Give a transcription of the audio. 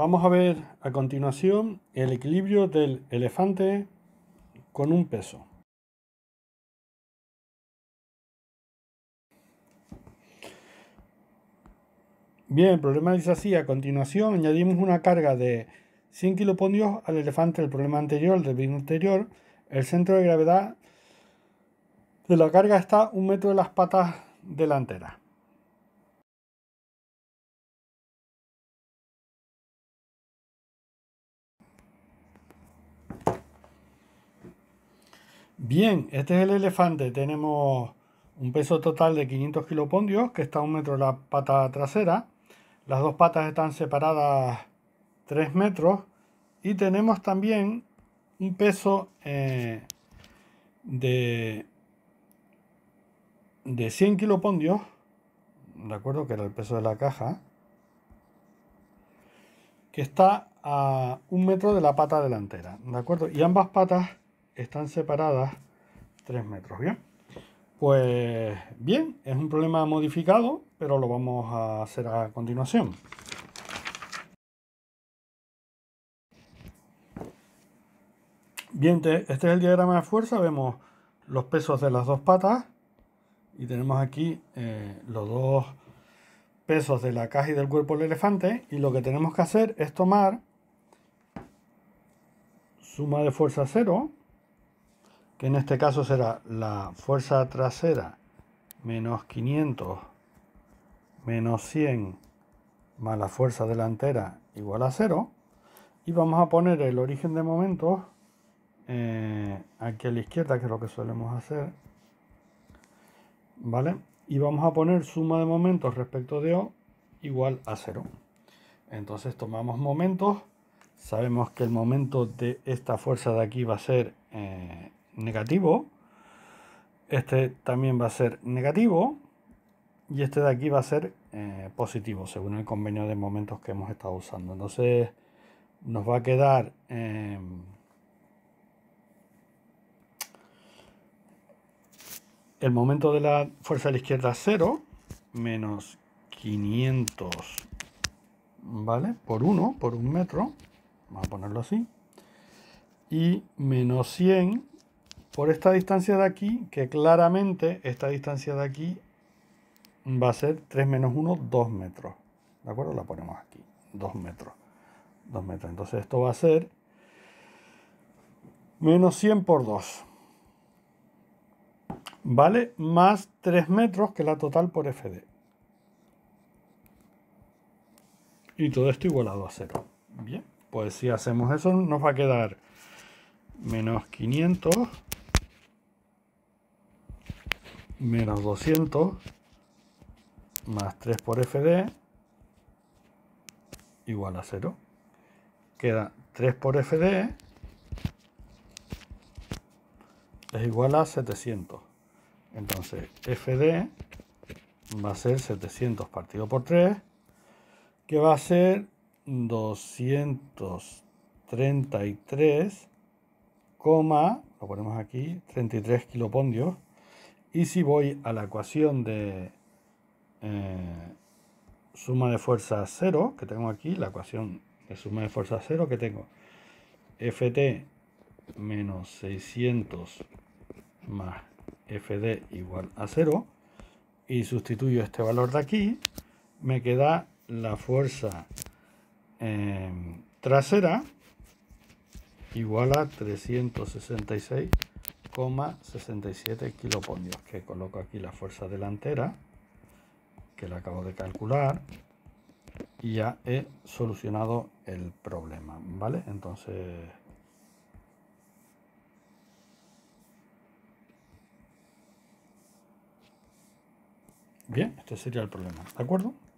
Vamos a ver a continuación el equilibrio del elefante con un peso. Bien, el problema dice así. A continuación añadimos una carga de 100 kilopondios al elefante del problema anterior, del anterior. El centro de gravedad de la carga está un metro de las patas delanteras. Bien, este es el elefante. Tenemos un peso total de 500 kilopondios, que está a un metro de la pata trasera. Las dos patas están separadas 3 metros. Y tenemos también un peso eh, de, de 100 kilopondios, de acuerdo que era el peso de la caja, que está a un metro de la pata delantera, de acuerdo. Y ambas patas están separadas 3 metros. Bien, pues bien, es un problema modificado, pero lo vamos a hacer a continuación. Bien, este es el diagrama de fuerza, vemos los pesos de las dos patas y tenemos aquí eh, los dos pesos de la caja y del cuerpo del elefante y lo que tenemos que hacer es tomar suma de fuerza cero que en este caso será la fuerza trasera menos 500 menos 100 más la fuerza delantera igual a 0 y vamos a poner el origen de momentos eh, aquí a la izquierda que es lo que solemos hacer vale y vamos a poner suma de momentos respecto de O igual a 0 entonces tomamos momentos sabemos que el momento de esta fuerza de aquí va a ser eh, negativo. Este también va a ser negativo. Y este de aquí va a ser eh, positivo, según el convenio de momentos que hemos estado usando. Entonces nos va a quedar... Em, el momento de la fuerza de la izquierda 0, menos 500, ¿vale? Por 1, por un metro, vamos a ponerlo así, y menos 100 por esta distancia de aquí, que claramente esta distancia de aquí va a ser 3 menos 1, 2 metros. ¿De acuerdo? La ponemos aquí, 2 metros. 2 metros. Entonces esto va a ser menos 100 por 2. ¿Vale? Más 3 metros que la total por FD. Y todo esto igualado a 0. Bien, pues si hacemos eso nos va a quedar menos 500 menos 200 más 3 por FD igual a 0. Queda 3 por FD es igual a 700. Entonces FD va a ser 700 partido por 3, que va a ser 233, lo ponemos aquí, 33 kilopondios y si voy a la ecuación de eh, suma de fuerza cero, que tengo aquí, la ecuación de suma de fuerza cero que tengo, ft menos 600 más fd igual a 0, y sustituyo este valor de aquí, me queda la fuerza eh, trasera igual a 366 67 kilopondios que coloco aquí la fuerza delantera, que la acabo de calcular, y ya he solucionado el problema, ¿vale? Entonces... Bien, este sería el problema, ¿de acuerdo?